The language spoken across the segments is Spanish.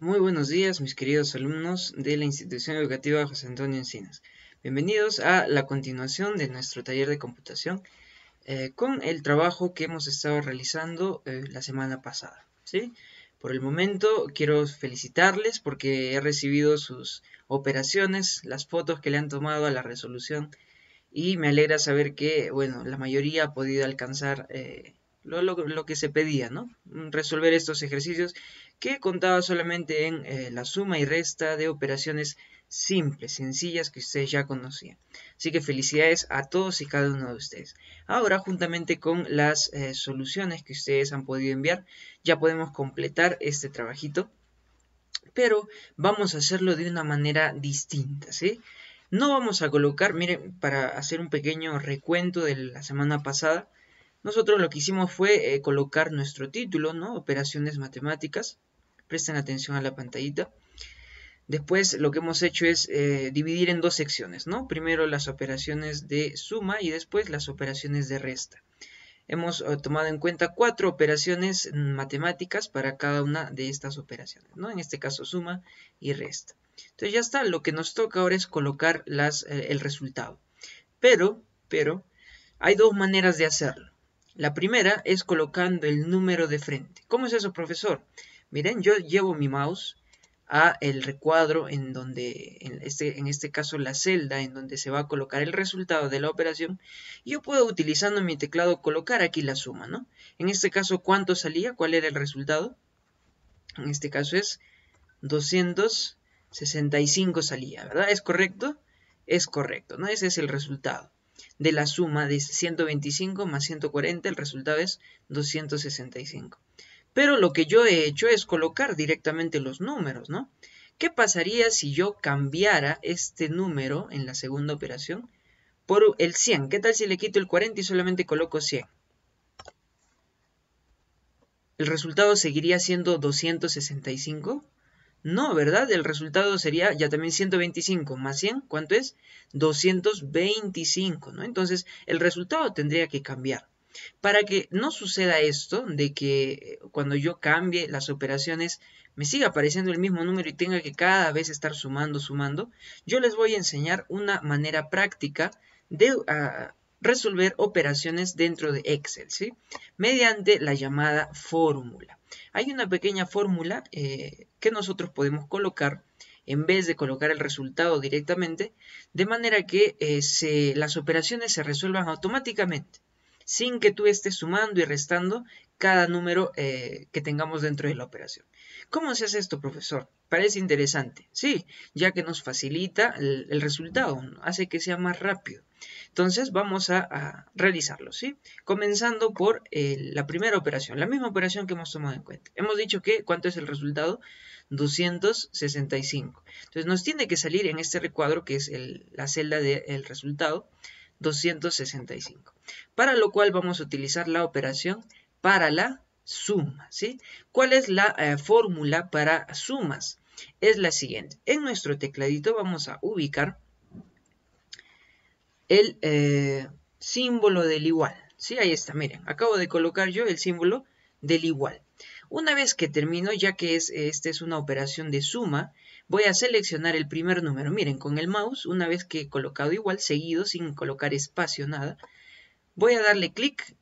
Muy buenos días, mis queridos alumnos de la institución educativa José Antonio Encinas. Bienvenidos a la continuación de nuestro taller de computación eh, con el trabajo que hemos estado realizando eh, la semana pasada. ¿sí? Por el momento quiero felicitarles porque he recibido sus operaciones, las fotos que le han tomado a la resolución y me alegra saber que bueno, la mayoría ha podido alcanzar eh, lo, que se pedía, ¿no? Mm, resolver estos ejercicios que contaba solamente en eh, la suma y resta de operaciones simples, sencillas que ustedes ya conocían. Así que felicidades a todos y cada uno de ustedes. Ahora, juntamente con las eh, soluciones que ustedes han podido enviar, ya podemos completar este trabajito, pero vamos a hacerlo de una manera distinta, ¿sí? No vamos a colocar, miren, para hacer un pequeño recuento de la semana pasada, nosotros lo que hicimos fue eh, colocar nuestro título, ¿no? Operaciones matemáticas. Presten atención a la pantallita. Después lo que hemos hecho es eh, dividir en dos secciones, ¿no? Primero las operaciones de suma y después las operaciones de resta. Hemos eh, tomado en cuenta cuatro operaciones mm, matemáticas para cada una de estas operaciones, ¿no? En este caso suma y resta. Entonces ya está, lo que nos toca ahora es colocar las, el resultado. Pero, pero, hay dos maneras de hacerlo. La primera es colocando el número de frente. ¿Cómo es eso, profesor? Miren, yo llevo mi mouse a el recuadro en donde, en este, en este caso la celda, en donde se va a colocar el resultado de la operación. yo puedo, utilizando mi teclado, colocar aquí la suma, ¿no? En este caso, ¿cuánto salía? ¿Cuál era el resultado? En este caso es 265 salía, ¿verdad? ¿Es correcto? Es correcto, ¿no? Ese es el resultado de la suma de 125 más 140, el resultado es 265. Pero lo que yo he hecho es colocar directamente los números, ¿no? ¿Qué pasaría si yo cambiara este número en la segunda operación por el 100? ¿Qué tal si le quito el 40 y solamente coloco 100? El resultado seguiría siendo 265. No, ¿verdad? El resultado sería ya también 125 más 100, ¿cuánto es? 225, ¿no? Entonces, el resultado tendría que cambiar. Para que no suceda esto, de que eh, cuando yo cambie las operaciones me siga apareciendo el mismo número y tenga que cada vez estar sumando, sumando, yo les voy a enseñar una manera práctica de ah, resolver operaciones dentro de Excel, ¿sí? Mediante la llamada fórmula hay una pequeña fórmula eh, que nosotros podemos colocar en vez de colocar el resultado directamente, de manera que eh, las operaciones se resuelvan automáticamente, sin que tú estés sumando y restando cada número eh, que tengamos dentro de la operación. ¿Cómo se hace esto, profesor? Parece interesante, sí, ya que nos facilita el, resultado, hace que sea más rápido. Entonces vamos a, realizarlo, ¿sí? Comenzando por eh, la primera operación, la misma operación que hemos tomado en cuenta. Hemos dicho que, ¿cuánto es el resultado? 265. Entonces nos tiene que salir en este recuadro, que es la celda del resultado, 265. Para lo cual vamos a utilizar la operación para la suma, ¿sí? ¿Cuál es la eh, fórmula para sumas? Es la siguiente. En nuestro tecladito vamos a ubicar el eh, símbolo del igual, ¿sí? Ahí está, miren, acabo de colocar yo el símbolo del igual. Una vez que termino, ya que es, esta es una operación de suma, voy a seleccionar el primer número. Miren, con el mouse, una vez que he colocado igual, seguido, sin colocar espacio, nada, voy a darle clic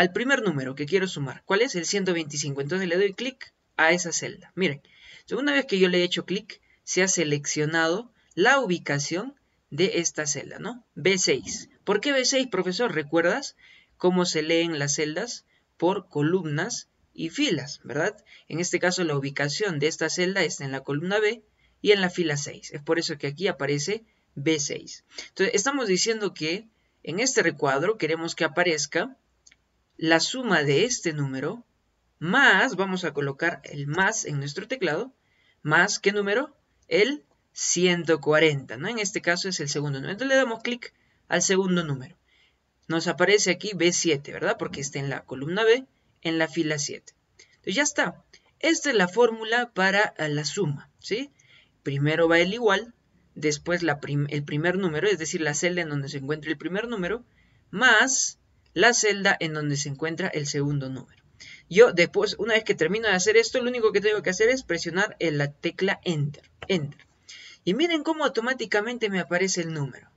al primer número que quiero sumar. ¿Cuál es? El 125. Entonces le doy clic a esa celda. Miren, segunda vez que yo le he hecho clic, se ha seleccionado la ubicación de esta celda, ¿no? B6. ¿Por qué B6, profesor? ¿Recuerdas cómo se leen las celdas? Por columnas y filas, ¿verdad? En este caso la ubicación de esta celda está en la columna B y en la fila 6. Es por eso que aquí aparece B6. Entonces, estamos diciendo que en este recuadro queremos que aparezca la suma de este número más, vamos a colocar el más en nuestro teclado, más, ¿qué número? El 140, ¿no? En este caso es el segundo número. Entonces le damos clic al segundo número. Nos aparece aquí B7, ¿verdad? Porque está en la columna B, en la fila 7. Entonces ya está. Esta es la fórmula para eh, la suma, ¿sí? Primero va el igual, después la el primer número, es decir, la celda en donde se encuentra el primer número, más la celda en donde se encuentra el segundo número. Yo después, una vez que termino de hacer esto, lo único que tengo que hacer es presionar en la tecla Enter. Enter. Y miren cómo automáticamente me aparece el número.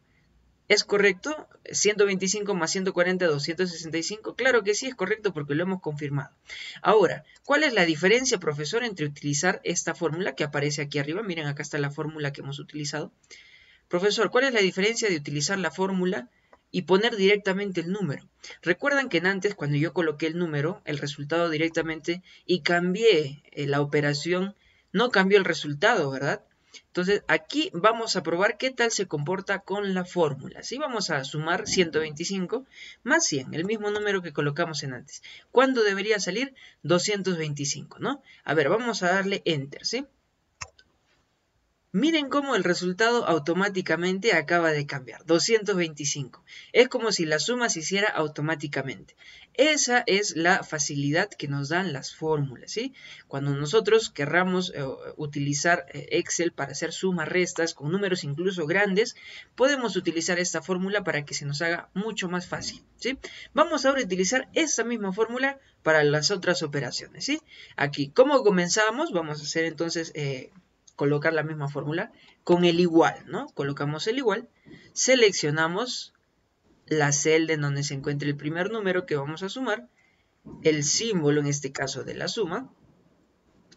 ¿Es correcto? 125 más 140, 265. Claro que sí es correcto porque lo hemos confirmado. Ahora, ¿cuál es la diferencia, profesor, entre utilizar esta fórmula que aparece aquí arriba? Miren, acá está la fórmula que hemos utilizado. Profesor, ¿cuál es la diferencia de utilizar la fórmula y poner directamente el número. Recuerdan que en antes cuando yo coloqué el número, el resultado directamente y cambié eh, la operación, no cambió el resultado, ¿verdad? Entonces aquí vamos a probar qué tal se comporta con la fórmula. Si vamos a sumar 125 más 100, el mismo número que colocamos en antes. ¿Cuándo debería salir? 225, ¿no? A ver, vamos a darle Enter, ¿sí? Miren cómo el resultado automáticamente acaba de cambiar, 225. Es como si la suma se hiciera automáticamente. Esa es la facilidad que nos dan las fórmulas, ¿sí? Cuando nosotros querramos eh, utilizar eh, Excel para hacer sumas, restas, con números incluso grandes, podemos utilizar esta fórmula para que se nos haga mucho más fácil, ¿sí? Vamos ahora a utilizar esta misma fórmula para las otras operaciones, ¿sí? Aquí, ¿cómo comenzamos? Vamos a hacer entonces... Eh, colocar la misma fórmula con el igual, ¿no? Colocamos el igual, seleccionamos la celda en donde se encuentra el primer número que vamos a sumar, el símbolo en este caso de la suma,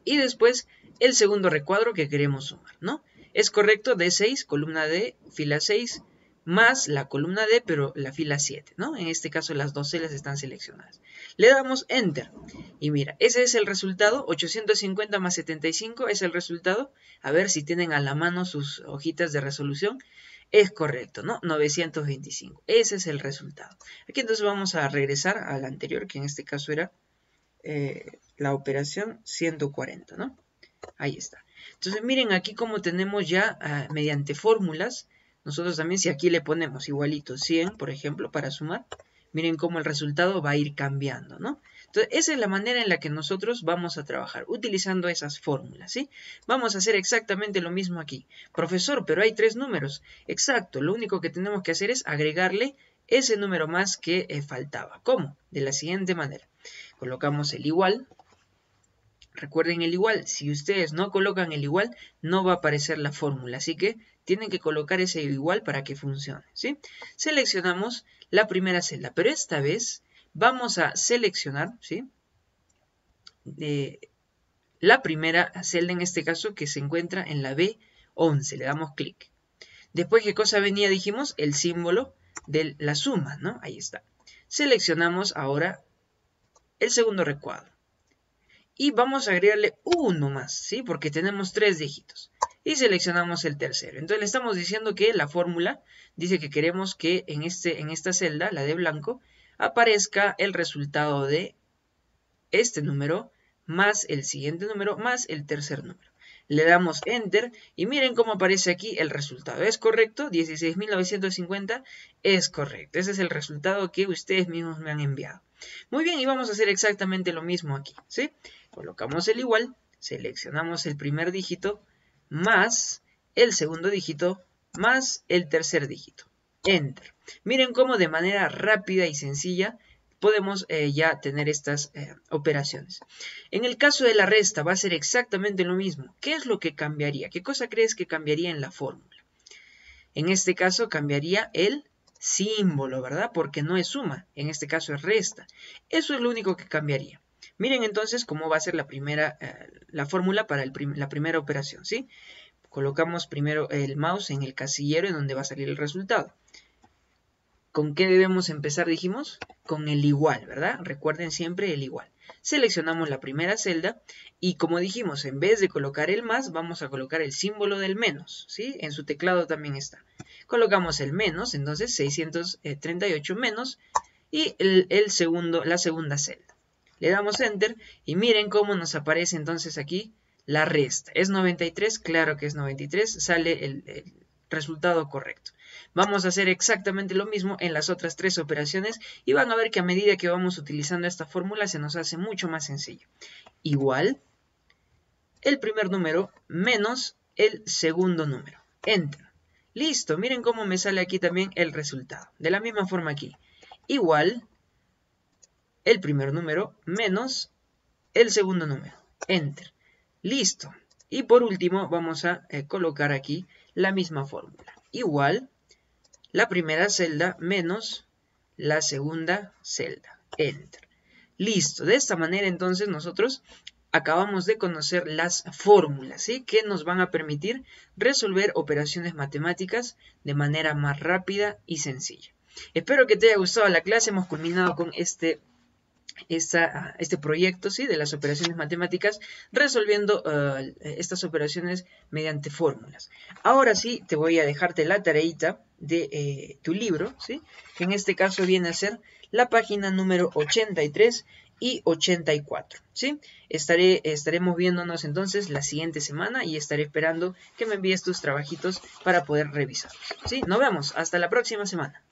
y después el segundo recuadro que queremos sumar, ¿no? Es correcto, D6, columna D, fila 6, más la columna D, pero la fila 7, ¿no? En este caso las dos celdas están seleccionadas. Le damos Enter. Y mira, ese es el resultado, 850 más 75 es el resultado. A ver si tienen a la mano sus hojitas de resolución. Es correcto, ¿no? 925. Ese es el resultado. Aquí entonces vamos a regresar al anterior, que en este caso era eh, la operación 140, ¿no? Ahí está. Entonces miren aquí cómo tenemos ya, ah, mediante fórmulas, nosotros también si aquí le ponemos igualito 100, por ejemplo, para sumar, miren cómo el resultado va a ir cambiando, ¿no? Entonces, esa es la manera en la que nosotros vamos a trabajar, utilizando esas fórmulas, ¿sí? Vamos a hacer exactamente lo mismo aquí. Profesor, pero hay tres números. Exacto, lo único que tenemos que hacer es agregarle ese número más que eh, faltaba. ¿Cómo? De la siguiente manera. Colocamos el igual. Recuerden el igual. Si ustedes no colocan el igual, no va a aparecer la fórmula. Así que tienen que colocar ese igual para que funcione. ¿sí? Seleccionamos la primera celda, pero esta vez vamos a seleccionar ¿sí? Eh, la primera celda, en este caso, que se encuentra en la B11. Le damos clic. Después, ¿qué cosa venía? Dijimos el símbolo de la suma, ¿no? Ahí está. Seleccionamos ahora el segundo recuadro. Y vamos a agregarle uno más, ¿sí? Porque tenemos tres dígitos y seleccionamos el tercero. Entonces le estamos diciendo que la fórmula dice que queremos que en, este, en esta celda, la de blanco, aparezca el resultado de este número más el siguiente número más el tercer número. Le damos Enter y miren cómo aparece aquí el resultado. ¿Es correcto? 16.950 es correcto. Ese es el resultado que ustedes mismos me han enviado. Muy bien, y vamos a hacer exactamente lo mismo aquí, ¿sí? Colocamos el igual, seleccionamos el primer dígito, más el segundo dígito más el tercer dígito. Enter. Miren cómo de manera rápida y sencilla podemos eh, ya tener estas eh, operaciones. En el caso de la resta va a ser exactamente lo mismo. ¿Qué es lo que cambiaría? ¿Qué cosa crees que cambiaría en la fórmula? En este caso cambiaría el símbolo, ¿verdad? Porque no es suma, en este caso es resta. Eso es lo único que cambiaría. Miren entonces cómo va a ser la primera, eh, la fórmula para la primera operación, ¿sí? Colocamos primero el mouse en el casillero en donde va a salir el resultado. ¿Con qué debemos empezar, dijimos? Con el igual, ¿verdad? Recuerden siempre el igual. Seleccionamos la primera celda y como dijimos, en vez de colocar el más, vamos a colocar el símbolo del menos, ¿sí? En su teclado también está. Colocamos el menos, entonces 638 eh, menos y el segundo, la segunda celda. Le damos Enter y miren cómo nos aparece entonces aquí la resta. Es 93, claro que es 93, sale el, resultado correcto. Vamos a hacer exactamente lo mismo en las otras tres operaciones y van a ver que a medida que vamos utilizando esta fórmula se nos hace mucho más sencillo. Igual el primer número menos el segundo número. Enter. Listo, miren cómo me sale aquí también el resultado. De la misma forma aquí. Igual el primer número menos el segundo número. Enter. Listo. Y por último vamos a eh, colocar aquí la misma fórmula. Igual la primera celda menos la segunda celda. Enter. Listo. De esta manera entonces nosotros acabamos de conocer las fórmulas que nos van a permitir resolver operaciones matemáticas de manera más rápida y sencilla. Espero que te haya gustado la clase. Hemos culminado con este Ah, este proyecto ¿sí? de las operaciones matemáticas, resolviendo ah, estas operaciones mediante fórmulas. Ahora sí, te voy a dejarte la tareita de eh, tu libro, ¿sí? que en este caso viene a ser la página número 83 y 84. ¿sí? Estaré, estaremos viéndonos entonces la siguiente semana y estaré esperando que me envíes tus trabajitos para poder revisarlos. ¿sí? Nos vemos, hasta la próxima semana.